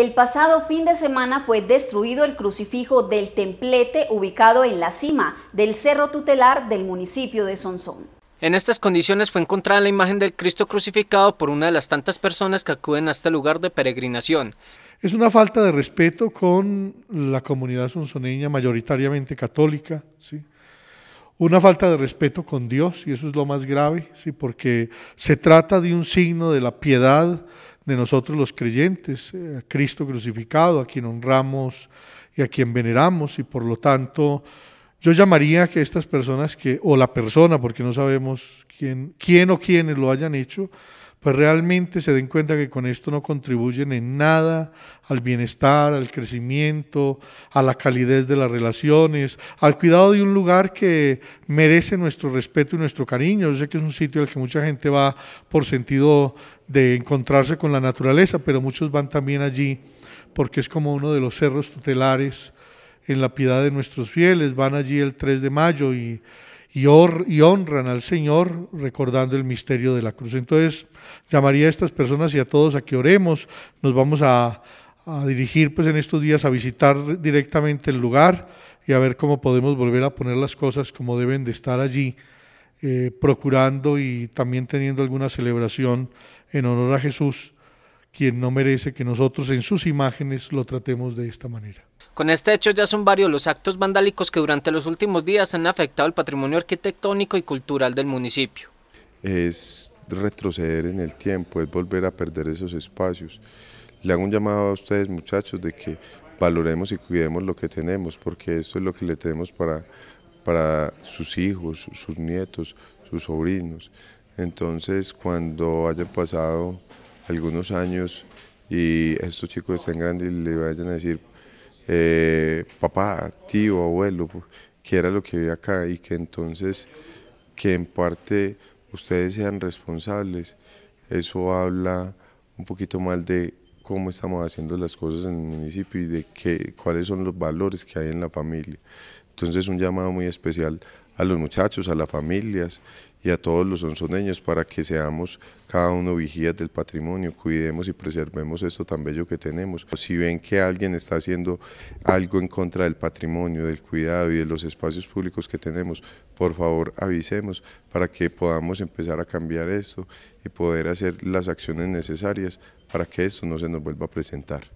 El pasado fin de semana fue destruido el crucifijo del templete ubicado en la cima del cerro tutelar del municipio de Sonsón. En estas condiciones fue encontrada la imagen del Cristo crucificado por una de las tantas personas que acuden a este lugar de peregrinación. Es una falta de respeto con la comunidad sonsoneña mayoritariamente católica, ¿sí? una falta de respeto con Dios, y eso es lo más grave, ¿sí? porque se trata de un signo de la piedad, de nosotros los creyentes, eh, a Cristo crucificado, a quien honramos y a quien veneramos, y por lo tanto yo llamaría que estas personas que, o la persona, porque no sabemos quién, quién o quiénes lo hayan hecho, pues realmente se den cuenta que con esto no contribuyen en nada al bienestar, al crecimiento, a la calidez de las relaciones, al cuidado de un lugar que merece nuestro respeto y nuestro cariño. Yo sé que es un sitio al que mucha gente va por sentido de encontrarse con la naturaleza, pero muchos van también allí porque es como uno de los cerros tutelares en la piedad de nuestros fieles. Van allí el 3 de mayo y y, honran al Señor recordando el misterio de la cruz. Entonces, llamaría a estas personas y a todos a que oremos. Nos vamos a, dirigir pues en estos días a visitar directamente el lugar y a ver cómo podemos volver a poner las cosas como deben de estar allí, eh, procurando y también teniendo alguna celebración en honor a Jesús quien no merece que nosotros en sus imágenes lo tratemos de esta manera. Con este hecho ya son varios los actos vandálicos que durante los últimos días han afectado el patrimonio arquitectónico y cultural del municipio. Es retroceder en el tiempo, es volver a perder esos espacios. Le hago un llamado a ustedes muchachos de que valoremos y cuidemos lo que tenemos, porque esto es lo que le tenemos para, para sus hijos, sus nietos, sus sobrinos. Entonces cuando haya pasado algunos años y estos chicos están grandes y le vayan a decir, eh, papá, tío, abuelo, pues, que era lo que vi acá y que entonces que en parte ustedes sean responsables, eso habla un poquito más de cómo estamos haciendo las cosas en el municipio y de qué, cuáles son los valores que hay en la familia. Entonces un llamado muy especial a los muchachos, a las familias y a todos los onzoneños para que seamos cada uno vigías del patrimonio, cuidemos y preservemos esto tan bello que tenemos. Si ven que alguien está haciendo algo en contra del patrimonio, del cuidado y de los espacios públicos que tenemos, por favor avisemos para que podamos empezar a cambiar esto y poder hacer las acciones necesarias para que esto no se nos vuelva a presentar.